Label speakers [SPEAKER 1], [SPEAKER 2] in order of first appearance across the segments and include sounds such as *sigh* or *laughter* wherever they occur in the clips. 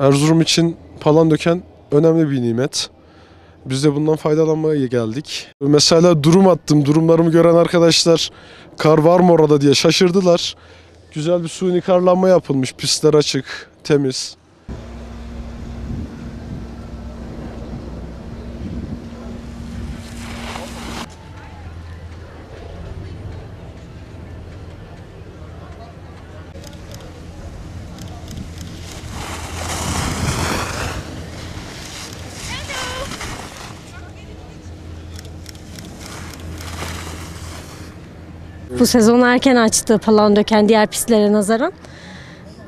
[SPEAKER 1] Erzurum için döken önemli bir nimet. Biz de bundan faydalanmaya geldik. Mesela durum attım. Durumlarımı gören arkadaşlar kar var mı orada diye şaşırdılar. Güzel bir suni karlanma yapılmış. Pistler açık, temiz. bu sezon erken açtı falan döken diğer pistlere nazaran.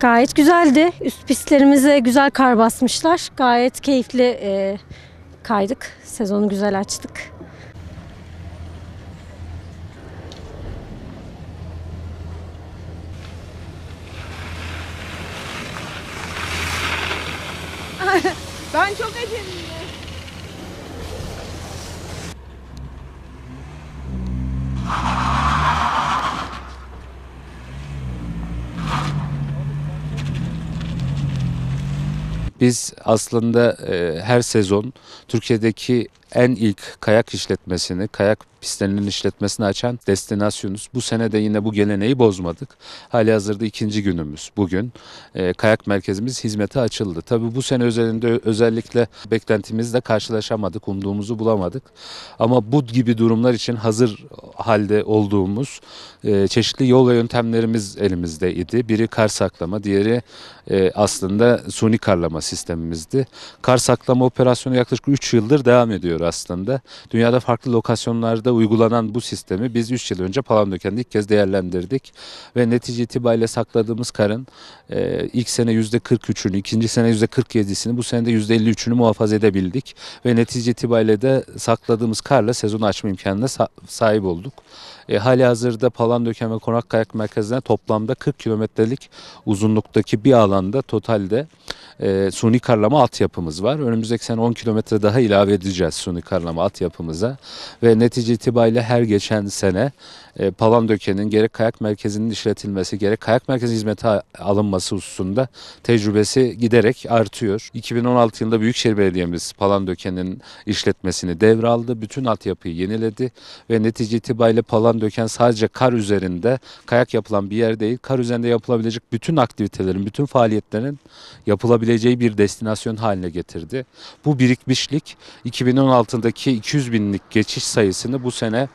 [SPEAKER 1] Gayet güzeldi. Üst pistlerimize güzel kar basmışlar. Gayet keyifli e, kaydık. Sezonu güzel açtık. *laughs* ben çok acemiyim. Biz aslında her sezon Türkiye'deki en ilk kayak işletmesini, kayak pistlerinin işletmesini açan destinasyonuz. Bu sene de yine bu geleneği bozmadık. Hali hazırda ikinci günümüz bugün. E, kayak merkezimiz hizmete açıldı. Tabi bu sene özelinde özellikle beklentimizle karşılaşamadık, umduğumuzu bulamadık. Ama bu gibi durumlar için hazır halde olduğumuz e, çeşitli yol ve yöntemlerimiz elimizdeydi. Biri kar saklama, diğeri e, aslında suni karlama sistemimizdi. Kar saklama operasyonu yaklaşık 3 yıldır devam ediyor aslında. Dünyada farklı lokasyonlarda uygulanan bu sistemi biz 3 yıl önce Palandöken'de ilk kez değerlendirdik. Ve netice itibariyle sakladığımız karın e, ilk sene %43'ünü, ikinci sene %47'sini, bu sene de %53'ünü muhafaza edebildik. Ve netice itibariyle de sakladığımız karla sezonu açma imkanına sahip olduk. E, hali hazırda Palandöken ve konak kayak merkezine toplamda 40 kilometrelik uzunluktaki bir alanda totalde e, suni karlama altyapımız var. Önümüzdeki sene 10 kilometre daha ilave edeceğiz suni karlama altyapımıza. Ve netice itibariyle her geçen sene e, Palandöke'nin gerek kayak merkezinin işletilmesi gerek kayak merkezi hizmete alınması hususunda tecrübesi giderek artıyor. 2016 yılında Büyükşehir Belediye'miz Palandöke'nin işletmesini devraldı. Bütün altyapıyı yeniledi ve netice itibariyle Palandöken sadece kar üzerinde kayak yapılan bir yer değil. Kar üzerinde yapılabilecek bütün aktivitelerin, bütün faaliyetlerin yapılabilecek gidebileceği bir destinasyon haline getirdi. Bu birikmişlik 2016'daki 200 binlik geçiş sayısını bu sene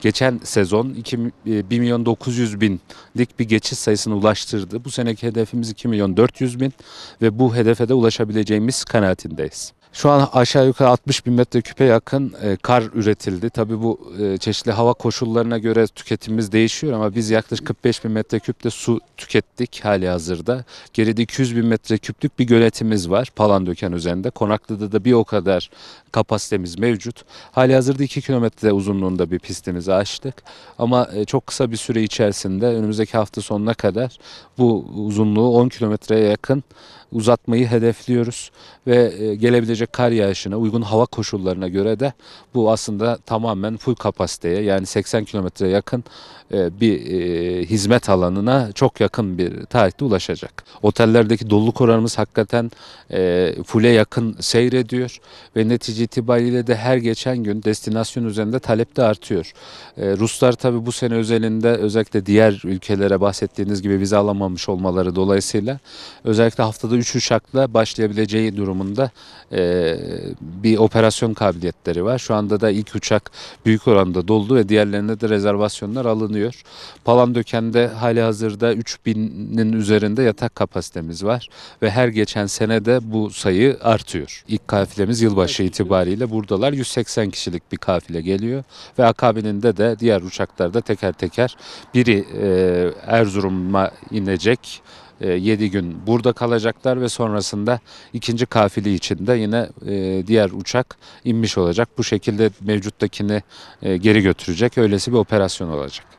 [SPEAKER 1] geçen sezon 2, 1 e, milyon 900 binlik bir geçiş sayısına ulaştırdı. Bu seneki hedefimiz 2 milyon 400 bin ve bu hedefe de ulaşabileceğimiz kanaatindeyiz. Şu an aşağı yukarı 60 bin metreküpe yakın e, kar üretildi. Tabii bu e, çeşitli hava koşullarına göre tüketimimiz değişiyor ama biz yaklaşık 45 bin metreküpte su tükettik hali hazırda. Geride 200 bin metreküplük bir göletimiz var Palandöken üzerinde. Konaklı'da da bir o kadar kapasitemiz mevcut. Hali hazırda 2 kilometre uzunluğunda bir pistimizi açtık. Ama e, çok kısa bir süre içerisinde önümüzdeki hafta sonuna kadar bu uzunluğu 10 kilometreye yakın uzatmayı hedefliyoruz ve gelebilecek gelecek kar yağışına, uygun hava koşullarına göre de bu aslında tamamen full kapasiteye yani 80 kilometreye yakın e, bir e, hizmet alanına çok yakın bir tarihte ulaşacak. Otellerdeki doluluk oranımız hakikaten e, full'e yakın seyrediyor ve netice itibariyle de her geçen gün destinasyon üzerinde talep de artıyor. Ruslar tabi bu sene özelinde özellikle diğer ülkelere bahsettiğiniz gibi vize alamamış olmaları dolayısıyla özellikle haftada 3 uçakla başlayabileceği durumunda e, bir operasyon kabiliyetleri var. Şu anda da ilk uçak büyük oranda doldu ve diğerlerinde de rezervasyonlar alınıyor. Palandöken'de hali hazırda 3000'in üzerinde yatak kapasitemiz var ve her geçen sene de bu sayı artıyor. İlk kafilemiz yılbaşı itibariyle buradalar. 180 kişilik bir kafile geliyor ve akabininde de diğer uçaklarda teker teker biri e, Erzurum'a inecek 7 e, gün burada kalacaklar ve sonrasında ikinci kafili için de yine e, diğer uçak inmiş olacak. Bu şekilde mevcuttakini e, geri götürecek. Öylesi bir operasyon olacak.